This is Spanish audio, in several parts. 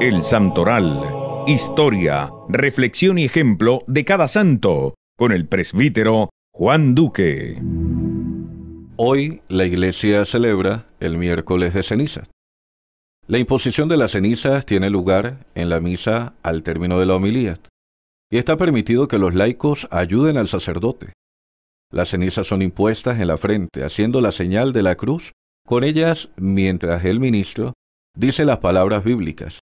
El Santoral. Historia, reflexión y ejemplo de cada santo, con el presbítero Juan Duque. Hoy la iglesia celebra el miércoles de cenizas. La imposición de las cenizas tiene lugar en la misa al término de la homilía y está permitido que los laicos ayuden al sacerdote. Las cenizas son impuestas en la frente, haciendo la señal de la cruz. Con ellas, mientras el ministro dice las palabras bíblicas,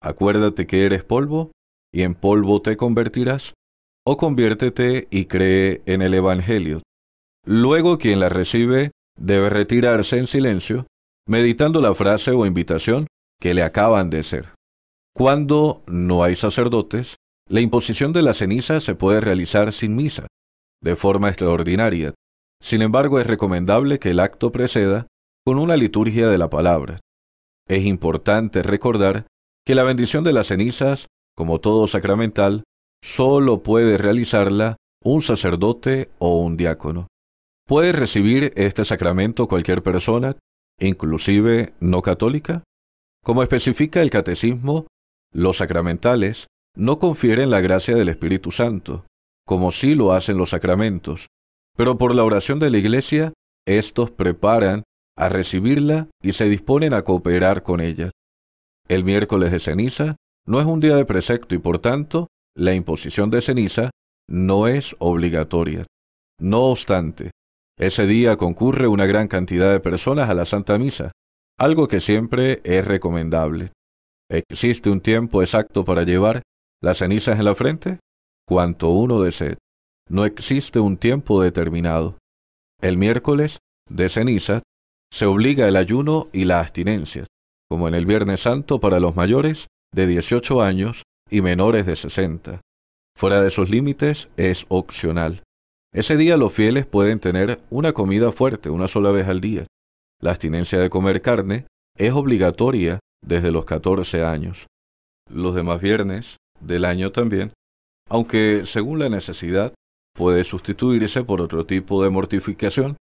Acuérdate que eres polvo, y en polvo te convertirás, o conviértete y cree en el Evangelio. Luego quien la recibe debe retirarse en silencio, meditando la frase o invitación que le acaban de hacer. Cuando no hay sacerdotes, la imposición de la ceniza se puede realizar sin misa, de forma extraordinaria. Sin embargo, es recomendable que el acto preceda con una liturgia de la palabra. Es importante recordar que la bendición de las cenizas, como todo sacramental, solo puede realizarla un sacerdote o un diácono. ¿Puede recibir este sacramento cualquier persona, inclusive no católica? Como especifica el catecismo, los sacramentales no confieren la gracia del Espíritu Santo, como sí lo hacen los sacramentos, pero por la oración de la Iglesia, estos preparan a recibirla y se disponen a cooperar con ella. El miércoles de ceniza no es un día de precepto y por tanto la imposición de ceniza no es obligatoria. No obstante, ese día concurre una gran cantidad de personas a la Santa Misa, algo que siempre es recomendable. ¿Existe un tiempo exacto para llevar las cenizas en la frente? Cuanto uno desee. No existe un tiempo determinado. El miércoles de ceniza se obliga el ayuno y la abstinencia como en el Viernes Santo para los mayores de 18 años y menores de 60. Fuera de sus límites es opcional. Ese día los fieles pueden tener una comida fuerte una sola vez al día. La abstinencia de comer carne es obligatoria desde los 14 años. Los demás viernes del año también, aunque según la necesidad puede sustituirse por otro tipo de mortificación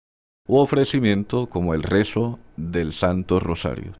u ofrecimiento como el rezo del Santo Rosario.